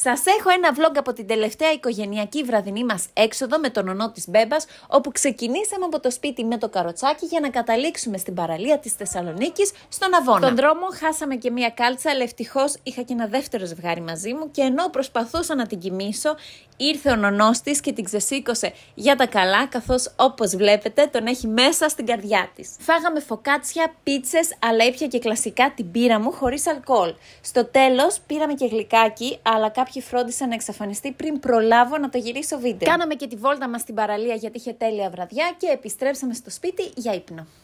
Σας έχω ένα vlog από την τελευταία οικογενειακή βραδινή μας έξοδο με τον ονό της Μπέμπας, όπου ξεκινήσαμε από το σπίτι με το καροτσάκι για να καταλήξουμε στην παραλία της Θεσσαλονίκης, στον Αβώνα. Στον δρόμο χάσαμε και μία κάλτσα, αλλά ευτυχώς είχα και ένα δεύτερο ζευγάρι μαζί μου και ενώ προσπαθούσα να την κοιμήσω, ήρθε ο νονός της και την ξεσήκωσε για τα καλά, καθώς όπως βλέπετε τον έχει μέσα στην καρδιά της. Φάγαμε φωκάτσια, πίτσες, αλλά και κλασικά την πύρα μου χωρίς αλκοόλ. Στο τέλος πήραμε και γλυκάκι, αλλά κάποιοι φρόντισαν να εξαφανιστεί πριν προλάβω να το γυρίσω βίντεο. Κάναμε και τη βόλτα μας στην παραλία γιατί είχε τέλεια βραδιά και επιστρέψαμε στο σπίτι για ύπνο.